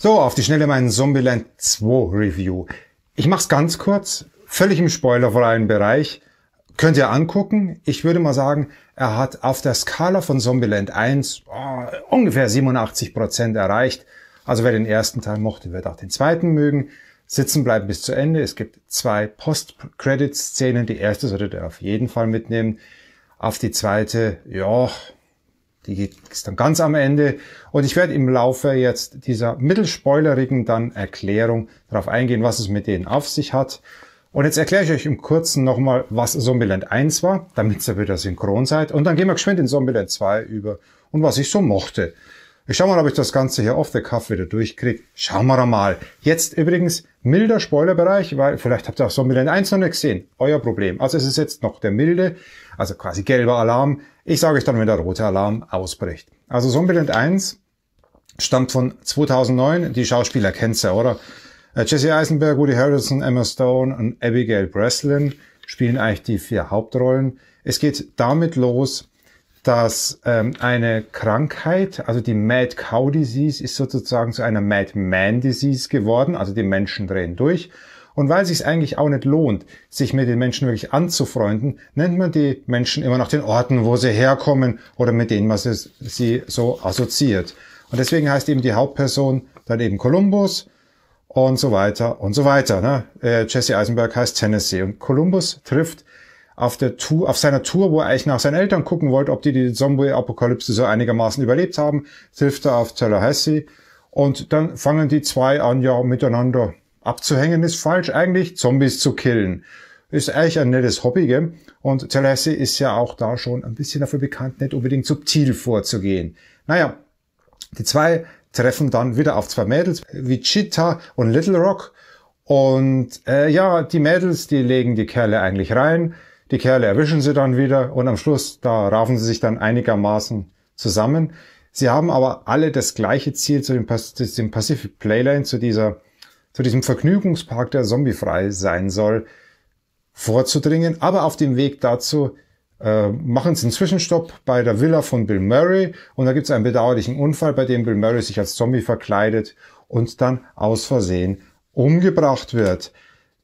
So, auf die Schnelle mein Zombieland 2 Review. Ich mach's ganz kurz, völlig im spoilerfreien Bereich. Könnt ihr angucken. Ich würde mal sagen, er hat auf der Skala von Zombieland 1 oh, ungefähr 87% Prozent erreicht. Also wer den ersten Teil mochte, wird auch den zweiten mögen. Sitzen bleiben bis zu Ende. Es gibt zwei Post-Credit-Szenen. Die erste solltet ihr auf jeden Fall mitnehmen. Auf die zweite, ja, die geht dann ganz am Ende. Und ich werde im Laufe jetzt dieser mittelspoilerigen dann Erklärung darauf eingehen, was es mit denen auf sich hat. Und jetzt erkläre ich euch im Kurzen nochmal, was Zombieland 1 war, damit ihr wieder synchron seid. Und dann gehen wir geschwind in Zombieland 2 über und was ich so mochte. Ich schaue mal, ob ich das Ganze hier auf der cuff wieder durchkriege. Schauen wir mal. Jetzt übrigens milder Spoilerbereich, weil vielleicht habt ihr auch Zombieland 1 noch nicht gesehen. Euer Problem. Also es ist jetzt noch der milde, also quasi gelber Alarm. Ich sage euch dann, wenn der rote Alarm ausbricht. Also Zombieland 1 stammt von 2009. Die Schauspieler kennt ihr, oder? Äh, Jesse Eisenberg, Woody Harrison, Emma Stone und Abigail Breslin spielen eigentlich die vier Hauptrollen. Es geht damit los, dass ähm, eine Krankheit, also die Mad Cow Disease, ist sozusagen zu einer Mad Man Disease geworden. Also die Menschen drehen durch. Und weil es sich eigentlich auch nicht lohnt, sich mit den Menschen wirklich anzufreunden, nennt man die Menschen immer nach den Orten, wo sie herkommen oder mit denen man sie, sie so assoziiert. Und deswegen heißt eben die Hauptperson dann eben Kolumbus und so weiter und so weiter. Ne? Äh, Jesse Eisenberg heißt Tennessee und Kolumbus trifft auf der Tour, auf seiner Tour, wo er eigentlich nach seinen Eltern gucken wollte, ob die die Zombie-Apokalypse so einigermaßen überlebt haben, trifft er auf Tallahassee und dann fangen die zwei an, ja, miteinander abzuhängen ist falsch, eigentlich Zombies zu killen. Ist eigentlich ein nettes Hobby, gell? Und Tallahassee ist ja auch da schon ein bisschen dafür bekannt, nicht unbedingt subtil vorzugehen. Naja, die zwei treffen dann wieder auf zwei Mädels, wie Cheetah und Little Rock. Und äh, ja, die Mädels, die legen die Kerle eigentlich rein. Die Kerle erwischen sie dann wieder und am Schluss, da raffen sie sich dann einigermaßen zusammen. Sie haben aber alle das gleiche Ziel zu dem, Pacific Playline, zu dieser, zu diesem Vergnügungspark, der zombiefrei sein soll, vorzudringen. Aber auf dem Weg dazu äh, machen sie einen Zwischenstopp bei der Villa von Bill Murray und da gibt es einen bedauerlichen Unfall, bei dem Bill Murray sich als Zombie verkleidet und dann aus Versehen umgebracht wird.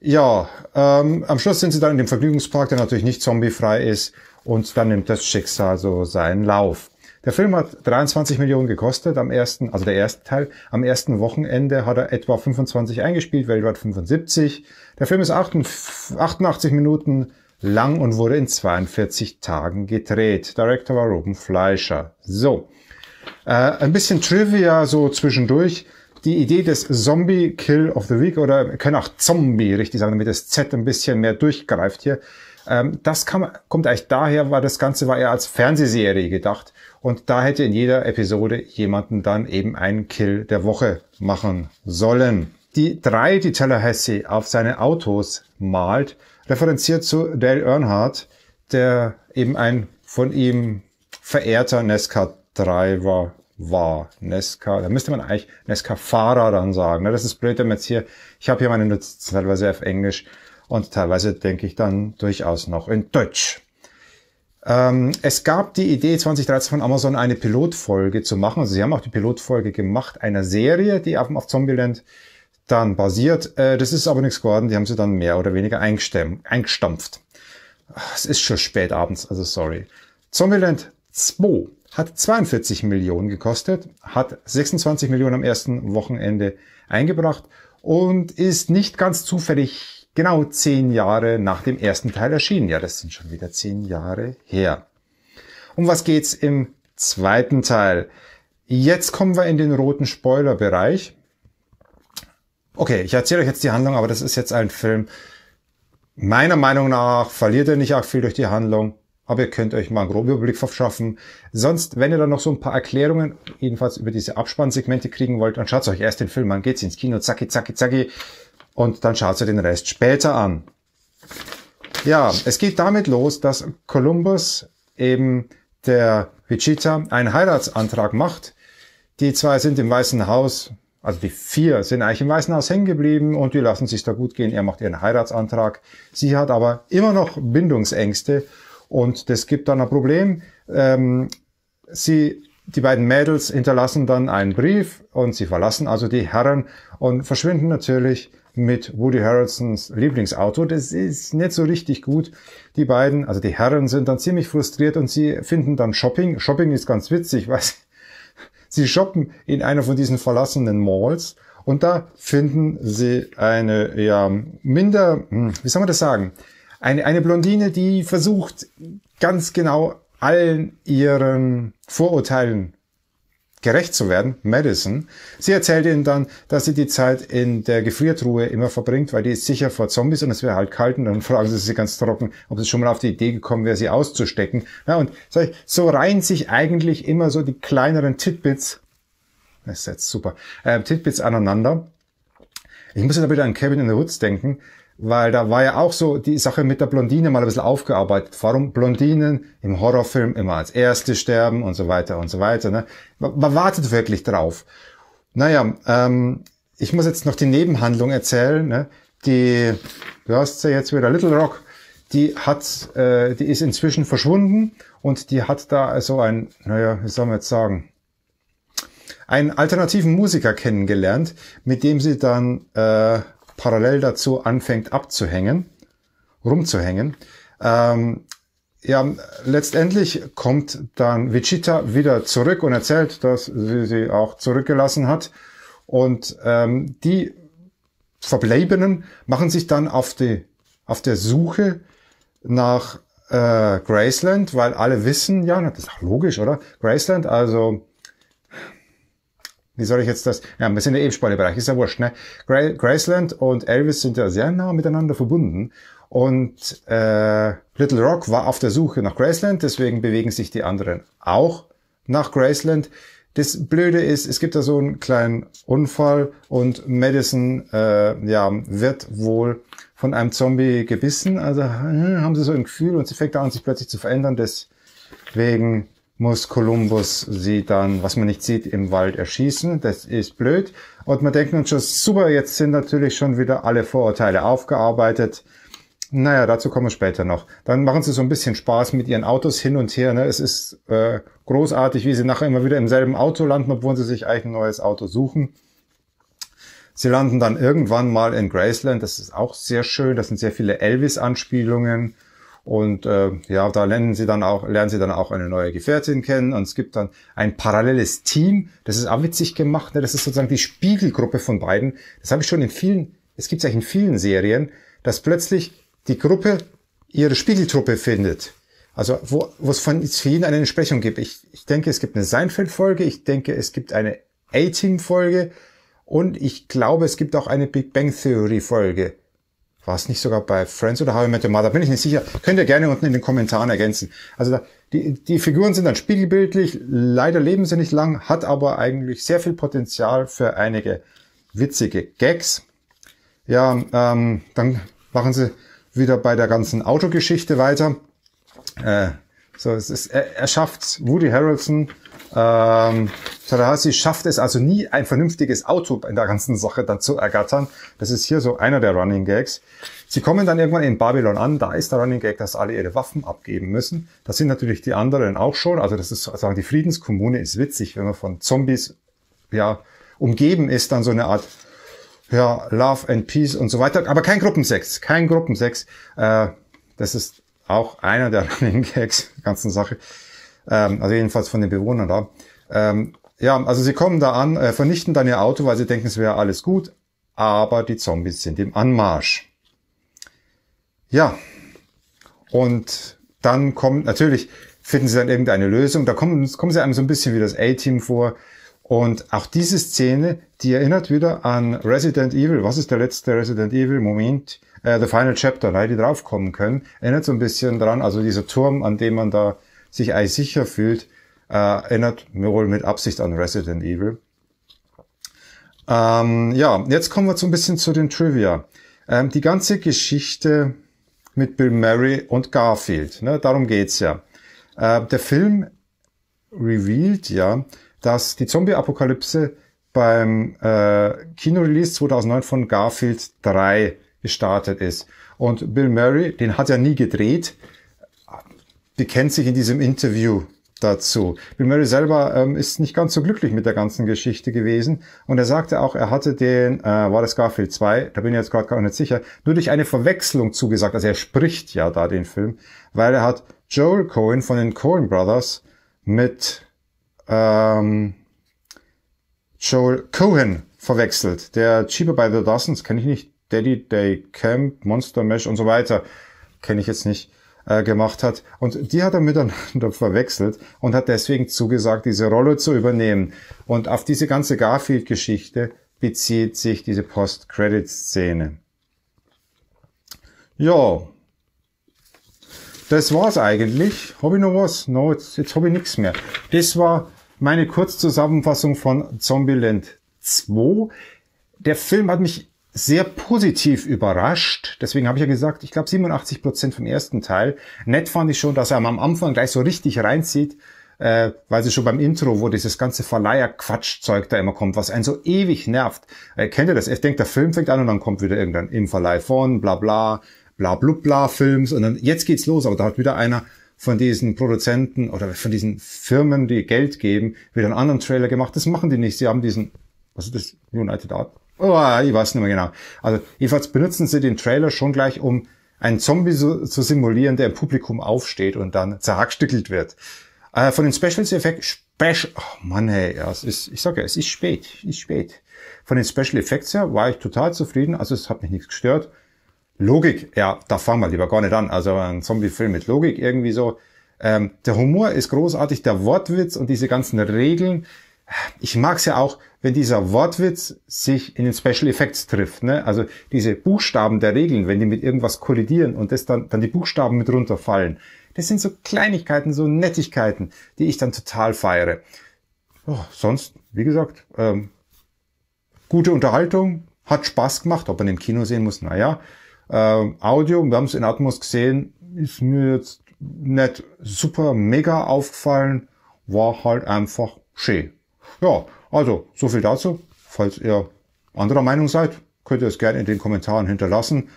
Ja, ähm, am Schluss sind sie dann in dem Vergnügungspark, der natürlich nicht zombiefrei ist, und dann nimmt das Schicksal so seinen Lauf. Der Film hat 23 Millionen gekostet am ersten, also der erste Teil. Am ersten Wochenende hat er etwa 25 eingespielt, weltweit 75. Der Film ist 88 Minuten lang und wurde in 42 Tagen gedreht. Director war Ruben Fleischer. So, äh, ein bisschen Trivia so zwischendurch die Idee des Zombie Kill of the Week oder wir können auch Zombie richtig sagen, damit das Z ein bisschen mehr durchgreift hier. Ähm, das kann, kommt eigentlich daher, weil das Ganze war eher als Fernsehserie gedacht und da hätte in jeder Episode jemanden dann eben einen Kill der Woche machen sollen. Die drei, die Tallahassee auf seine Autos malt, referenziert zu Dale Earnhardt, der eben ein von ihm verehrter NASCAR-Driver war. Nesca, da müsste man eigentlich Nesca-Fahrer dann sagen. Ne? Das ist blöd, wenn man jetzt hier, ich habe hier meine Notizen teilweise auf Englisch und teilweise denke ich dann durchaus noch in Deutsch. Ähm, es gab die Idee 2013 von Amazon eine Pilotfolge zu machen. Also sie haben auch die Pilotfolge gemacht einer Serie, die auf, auf Zombieland dann basiert. Äh, das ist aber nichts geworden. Die haben sie dann mehr oder weniger eingestampft. Ach, es ist schon spät abends, also sorry. Zombieland 2 hat 42 Millionen gekostet, hat 26 Millionen am ersten Wochenende eingebracht und ist nicht ganz zufällig genau zehn Jahre nach dem ersten Teil erschienen. Ja, das sind schon wieder zehn Jahre her. Um was geht's im zweiten Teil? Jetzt kommen wir in den roten Spoiler-Bereich. Okay, ich erzähle euch jetzt die Handlung, aber das ist jetzt ein Film. Meiner Meinung nach verliert er nicht auch viel durch die Handlung aber ihr könnt euch mal einen groben Überblick verschaffen. Sonst, wenn ihr dann noch so ein paar Erklärungen, jedenfalls über diese Abspannsegmente kriegen wollt, dann schaut euch erst den Film an, geht's ins Kino, zacki, zacki, zacki, und dann schaut ihr den Rest später an. Ja, es geht damit los, dass Columbus eben der Wichita einen Heiratsantrag macht. Die zwei sind im Weißen Haus, also die vier sind eigentlich im Weißen Haus hängen geblieben und die lassen sich da gut gehen. Er macht ihren Heiratsantrag. Sie hat aber immer noch Bindungsängste und das gibt dann ein Problem. Ähm, sie, die beiden Mädels hinterlassen dann einen Brief und sie verlassen also die Herren und verschwinden natürlich mit Woody Harrelsons Lieblingsauto. Das ist nicht so richtig gut. Die beiden, also die Herren sind dann ziemlich frustriert und sie finden dann Shopping. Shopping ist ganz witzig, weil sie, sie shoppen in einer von diesen verlassenen Malls und da finden sie eine ja minder, hm, wie soll man das sagen, eine, eine Blondine, die versucht, ganz genau allen ihren Vorurteilen gerecht zu werden, Madison. Sie erzählt ihnen dann, dass sie die Zeit in der Gefriertruhe immer verbringt, weil die ist sicher vor Zombies und es wäre halt kalt. Und dann fragen sie sie ganz trocken, ob sie schon mal auf die Idee gekommen wäre, sie auszustecken. Ja, und so reihen sich eigentlich immer so die kleineren Titbits, das ist jetzt super, äh, Titbits aneinander. Ich muss jetzt aber wieder an Kevin in the Woods denken, weil da war ja auch so die Sache mit der Blondine mal ein bisschen aufgearbeitet. Warum Blondinen im Horrorfilm immer als Erste sterben und so weiter und so weiter. Ne? Man wartet wirklich drauf. Naja, ähm, ich muss jetzt noch die Nebenhandlung erzählen. Ne? Die, du hast ja jetzt wieder Little Rock, die hat, äh, die ist inzwischen verschwunden und die hat da so also ein, naja, wie soll man jetzt sagen, einen alternativen Musiker kennengelernt, mit dem sie dann äh, parallel dazu anfängt abzuhängen, rumzuhängen. Ähm, ja, letztendlich kommt dann Vichita wieder zurück und erzählt, dass sie sie auch zurückgelassen hat. Und ähm, die Verbleibenden machen sich dann auf, die, auf der Suche nach äh, Graceland, weil alle wissen, ja, das ist auch logisch, oder? Graceland, also wie soll ich jetzt das? Ja, wir sind ja eh im Spoilerbereich, ist ja wurscht, ne? Graceland und Elvis sind ja sehr nah miteinander verbunden. Und äh, Little Rock war auf der Suche nach Graceland, deswegen bewegen sich die anderen auch nach Graceland. Das Blöde ist, es gibt da so einen kleinen Unfall und Madison äh, ja, wird wohl von einem Zombie gebissen. Also hm, haben sie so ein Gefühl und sie fängt an, sich plötzlich zu verändern. Deswegen muss Kolumbus sie dann, was man nicht sieht, im Wald erschießen. Das ist blöd. Und man denkt nun schon, super, jetzt sind natürlich schon wieder alle Vorurteile aufgearbeitet. Naja, dazu kommen wir später noch. Dann machen sie so ein bisschen Spaß mit ihren Autos hin und her. Ne? Es ist äh, großartig, wie sie nachher immer wieder im selben Auto landen, obwohl sie sich eigentlich ein neues Auto suchen. Sie landen dann irgendwann mal in Graceland. Das ist auch sehr schön. Das sind sehr viele Elvis-Anspielungen. Und äh, ja, da lernen sie dann auch, lernen sie dann auch eine neue Gefährtin kennen. Und es gibt dann ein paralleles Team. Das ist auch witzig gemacht. Ne? Das ist sozusagen die Spiegelgruppe von beiden. Das habe ich schon in vielen, es gibt es eigentlich in vielen Serien, dass plötzlich die Gruppe ihre Spiegeltruppe findet. Also wo, wo es von für jeden eine Entsprechung gibt. Ich, ich denke, es gibt eine Seinfeld-Folge, ich denke, es gibt eine A-Team-Folge und ich glaube, es gibt auch eine Big Bang Theory-Folge. War es nicht sogar bei Friends oder How I Met Your Mother? Bin ich nicht sicher. Könnt ihr gerne unten in den Kommentaren ergänzen. Also da, die, die Figuren sind dann spiegelbildlich. Leider leben sie nicht lang, hat aber eigentlich sehr viel Potenzial für einige witzige Gags. Ja, ähm, dann machen sie wieder bei der ganzen Autogeschichte weiter. Äh, so, es ist, er, er schafft Woody Harrelson, ähm, Tadahashi schafft es also nie, ein vernünftiges Auto in der ganzen Sache dann zu ergattern. Das ist hier so einer der Running Gags. Sie kommen dann irgendwann in Babylon an, da ist der Running Gag, dass alle ihre Waffen abgeben müssen. Das sind natürlich die anderen auch schon. Also das ist, sozusagen die Friedenskommune ist witzig, wenn man von Zombies, ja, umgeben ist, dann so eine Art ja, Love and Peace und so weiter. Aber kein Gruppensex, kein Gruppensex. Äh, das ist auch einer der Running Gags der ganzen Sache. Ähm, also jedenfalls von den Bewohnern da. Ähm, ja, also sie kommen da an, äh, vernichten dann ihr Auto, weil sie denken, es wäre alles gut. Aber die Zombies sind im Anmarsch. Ja. Und dann kommen, natürlich finden sie dann irgendeine Lösung. Da kommen, kommen sie einem so ein bisschen wie das A-Team vor. Und auch diese Szene, die erinnert wieder an Resident Evil. Was ist der letzte Resident Evil? Moment äh, The Final Chapter 3, die draufkommen können. Erinnert so ein bisschen dran, also dieser Turm, an dem man da sich eigentlich sicher fühlt, äh, erinnert wohl mit Absicht an Resident Evil. Ähm, ja, jetzt kommen wir so ein bisschen zu den Trivia. Ähm, die ganze Geschichte mit Bill Murray und Garfield, ne, darum geht's ja. Äh, der Film revealed ja, dass die Zombie-Apokalypse beim äh, Kinorelease 2009 von Garfield 3 gestartet ist. Und Bill Murray, den hat er nie gedreht, bekennt sich in diesem Interview dazu. Bill Murray selber ähm, ist nicht ganz so glücklich mit der ganzen Geschichte gewesen und er sagte auch, er hatte den, äh, war das Garfield 2, da bin ich jetzt gerade gar nicht sicher, nur durch eine Verwechslung zugesagt, also er spricht ja da den Film, weil er hat Joel Cohen von den Cohen Brothers mit ähm, Joel Cohen verwechselt. Der Cheaper by the Dozens kenne ich nicht. Daddy Day Camp, Monster Mesh und so weiter, kenne ich jetzt nicht, äh, gemacht hat. Und die hat er miteinander verwechselt und hat deswegen zugesagt, diese Rolle zu übernehmen. Und auf diese ganze Garfield-Geschichte bezieht sich diese Post-Credit-Szene. Ja. Das war's eigentlich. Habe ich noch was? No, jetzt, jetzt habe ich nichts mehr. Das war meine Kurzzusammenfassung von Zombieland 2. Der Film hat mich sehr positiv überrascht. Deswegen habe ich ja gesagt, ich glaube 87 Prozent vom ersten Teil. Nett fand ich schon, dass er am Anfang gleich so richtig reinzieht, äh, weil sie schon beim Intro, wo dieses ganze Verleiher-Quatschzeug da immer kommt, was einen so ewig nervt. Äh, kennt ihr das? Ich denke, der Film fängt an und dann kommt wieder irgendwann im Verleih von, bla bla, bla bla bla Films und dann jetzt geht's los. Aber da hat wieder einer von diesen Produzenten oder von diesen Firmen, die Geld geben, wieder einen anderen Trailer gemacht. Das machen die nicht. Sie haben diesen, was ist das, United Art? Oh, ich weiß nicht mehr genau. Also jedenfalls benutzen sie den Trailer schon gleich, um einen Zombie so, zu simulieren, der im Publikum aufsteht und dann zerhackstückelt wird. Äh, von den Specials Effects, Special, oh Mann, hey, ja, es ist, ich sag ja, es ist spät, ist spät. Von den Special Effects her war ich total zufrieden, also es hat mich nichts gestört. Logik, ja, da fangen wir lieber gar nicht an. Also ein Zombie-Film mit Logik irgendwie so. Ähm, der Humor ist großartig, der Wortwitz und diese ganzen Regeln, ich mag es ja auch, wenn dieser Wortwitz sich in den Special Effects trifft. Ne? Also diese Buchstaben der Regeln, wenn die mit irgendwas kollidieren und das dann, dann die Buchstaben mit runterfallen. Das sind so Kleinigkeiten, so Nettigkeiten, die ich dann total feiere. Oh, sonst, wie gesagt, ähm, gute Unterhaltung, hat Spaß gemacht, ob man im Kino sehen muss, naja. Ähm, Audio, wir haben es in Atmos gesehen, ist mir jetzt nicht super mega aufgefallen, war halt einfach schön. Ja, also so viel dazu. Falls ihr anderer Meinung seid, könnt ihr es gerne in den Kommentaren hinterlassen.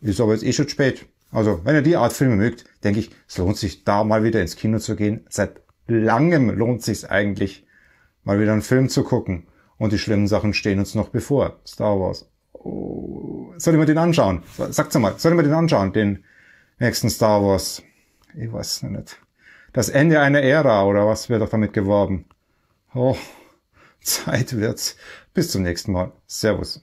Ist aber jetzt eh schon spät. Also, wenn ihr die Art Filme mögt, denke ich, es lohnt sich da mal wieder ins Kino zu gehen. Seit langem lohnt sich eigentlich, mal wieder einen Film zu gucken. Und die schlimmen Sachen stehen uns noch bevor. Star Wars. Oh, ich mir den anschauen? Sagt's mal, ich mir den anschauen, den nächsten Star Wars? Ich weiß es nicht. Das Ende einer Ära oder was wird auch damit geworben? Oh, Zeit wird's. Bis zum nächsten Mal. Servus.